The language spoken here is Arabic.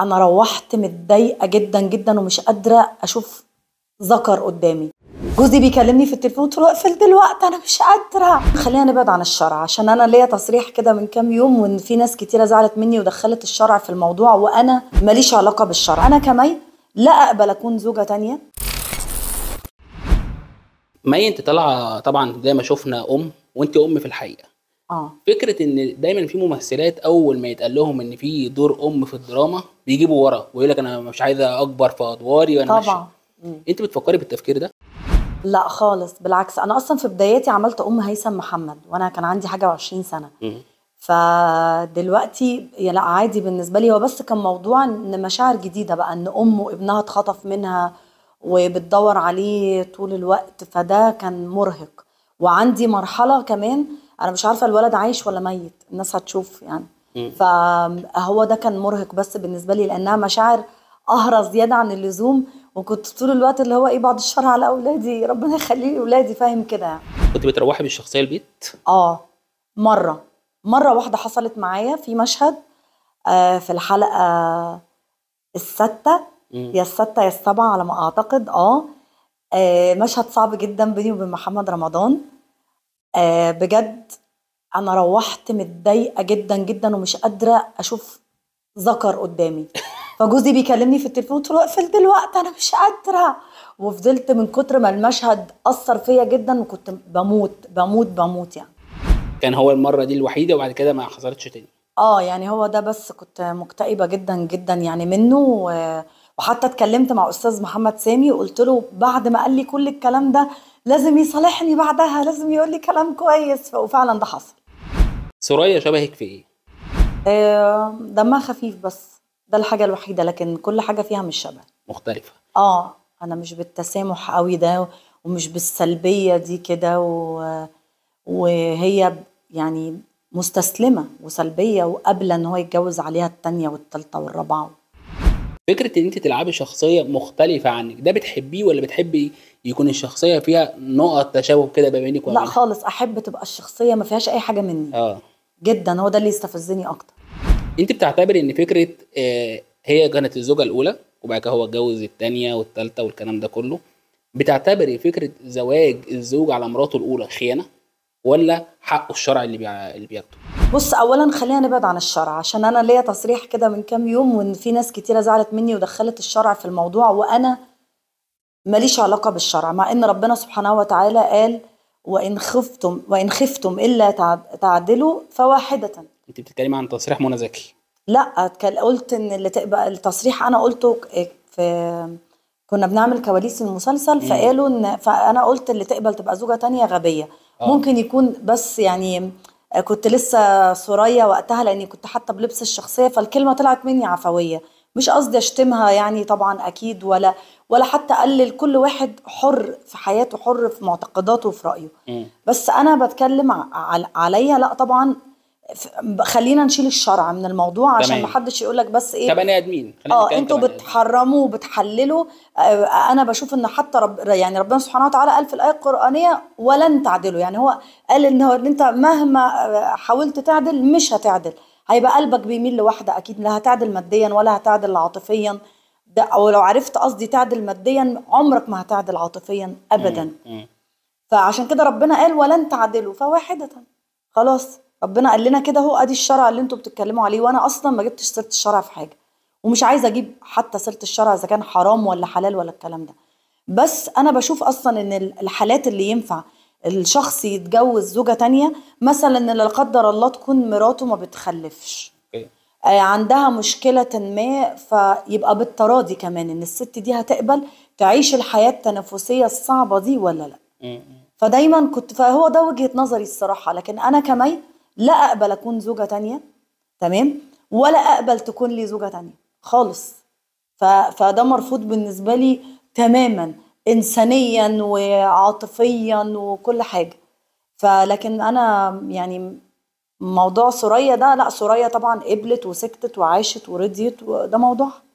انا روحت متضايقه جدا جدا ومش قادره اشوف ذكر قدامي جوزي بيكلمني في التليفون قلت له اقفل دلوقتي انا مش قادره خلينا نبعد عن الشرع عشان انا ليا تصريح كده من كام يوم وان في ناس كتيره زعلت مني ودخلت الشرع في الموضوع وانا ماليش علاقه بالشرع انا كمي لا اقبل اكون زوجه تانية مي انت طالعه طبعا زي ما شفنا ام وانت ام في الحقيقه اه فكره ان دايما في ممثلات اول ما يتقال لهم ان في دور ام في الدراما بيجيبوا ورا ويقول لك انا مش عايزه اكبر في ادواري وانا طبعا انت بتفكري بالتفكير ده لا خالص بالعكس انا اصلا في بداياتي عملت ام هيثم محمد وانا كان عندي حاجه و20 سنه م. فدلوقتي لا عادي بالنسبه لي هو بس كان موضوع ان مشاعر جديده بقى ان ام وابنها اتخطف منها وبتدور عليه طول الوقت فده كان مرهق وعندي مرحله كمان انا مش عارفه الولد عايش ولا ميت الناس هتشوف يعني فهو ده كان مرهق بس بالنسبه لي لانها مشاعر قهره زياده عن اللزوم وكنت طول الوقت اللي هو ايه بعد الشر على اولادي ربنا يخلي لي اولادي فاهم كده يعني كنت بتروحي بالشخصيه البيت اه مره مره واحده حصلت معايا في مشهد آه في الحلقه السته يا السته يا السابعه على ما اعتقد اه, آه مشهد صعب جدا بيني وبين محمد رمضان آه بجد انا روحت متضايقه جدا جدا ومش قادره اشوف ذكر قدامي فجوزي بيكلمني في التليفون قلت له اقفل دلوقتي انا مش قادره وفضلت من كتر ما المشهد اثر فيا جدا وكنت بموت بموت بموت يعني كان هو المره دي الوحيده وبعد كده ما حصلتش تاني اه يعني هو ده بس كنت مكتئبه جدا جدا يعني منه و... وحتى اتكلمت مع استاذ محمد سامي وقلت له بعد ما قال لي كل الكلام ده لازم يصالحني بعدها لازم يقول لي كلام كويس وفعلا ده حصل سوريا شبهك في ايه آه، دمها خفيف بس ده الحاجه الوحيده لكن كل حاجه فيها مش شبه مختلفه اه انا مش بالتسامح قوي ده ومش بالسلبيه دي كده و... وهي يعني مستسلمه وسلبيه وقابله ان هو يتجوز عليها التانيه والتالته والرابعه فكره ان انت تلعبي شخصيه مختلفه عنك ده بتحبيه ولا بتحبي يكون الشخصيه فيها نقط تشابه كده ما بينك وبين لا خالص احب تبقى الشخصيه ما فيهاش اي حاجه مني اه جدا هو ده اللي يستفزني اكتر انت بتعتبري ان فكره آه، هي كانت الزوجه الاولى وبعد كده هو اتجوز الثانيه والثالثه والكلام ده كله بتعتبري فكره زواج الزوج على مراته الاولى خيانه ولا حقه الشرعي اللي بياخده بص اولا خلينا نبعد عن الشرع عشان انا ليا تصريح كده من كام يوم وان في ناس كتيره زعلت مني ودخلت الشرع في الموضوع وانا ماليش علاقه بالشرع مع ان ربنا سبحانه وتعالى قال وان خفتم وان خفتم الا تعدلوا فواحده انت بتتكلمي عن تصريح منى زكي لا قلت ان اللي تبقى التصريح انا قلته إيه، في كنا بنعمل كواليس المسلسل فقالوا ان فانا قلت اللي تقبل تبقى زوجه تانية غبيه أوه. ممكن يكون بس يعني كنت لسه سورية وقتها لاني كنت حتى بلبس الشخصية فالكلمة طلعت مني عفوية مش قصدي اشتمها يعني طبعا اكيد ولا ولا حتى اقلل كل واحد حر في حياته حر في معتقداته وفي رايه م. بس انا بتكلم عليا لا طبعا خلينا نشيل الشرع من الموضوع عشان ما حدش يقول لك بس ايه كبني ادمين اه انتوا بتحرموا وبتحللوا آه، انا بشوف ان حتى رب يعني ربنا سبحانه وتعالى قال في الايه القرانيه ولن تعدلوا يعني هو قال ان هو انت مهما آه، حاولت تعدل مش هتعدل هيبقى قلبك بيميل لواحده اكيد لا هتعدل ماديا ولا هتعدل عاطفيا ده او لو عرفت قصدي تعدل ماديا عمرك ما هتعدل عاطفيا ابدا مم. مم. فعشان كده ربنا قال ولن تعدلوا فواحده خلاص ربنا قال لنا كده اهو ادي الشرع اللي انتوا بتتكلموا عليه وانا اصلا ما جبتش سيره الشرع في حاجه ومش عايزه اجيب حتى سيره الشرع اذا كان حرام ولا حلال ولا الكلام ده بس انا بشوف اصلا ان الحالات اللي ينفع الشخص يتجوز زوجه تانية مثلا ان لا قدر الله تكون مراته ما بتخلفش آه، عندها مشكلة ما فيبقى بالتراضي كمان ان الست دي هتقبل تعيش الحياة التنافسية الصعبة دي ولا لا فدايما كنت فهو ده وجهة نظري الصراحة لكن انا كمي لا اقبل اكون زوجه تانية تمام ولا اقبل تكون لي زوجه تانية خالص ف... فده مرفوض بالنسبه لي تماما انسانيا وعاطفيا وكل حاجه فلكن انا يعني موضوع سوريا ده لا سوريا طبعا قبلت وسكتت وعاشت ورضيت وده موضوعها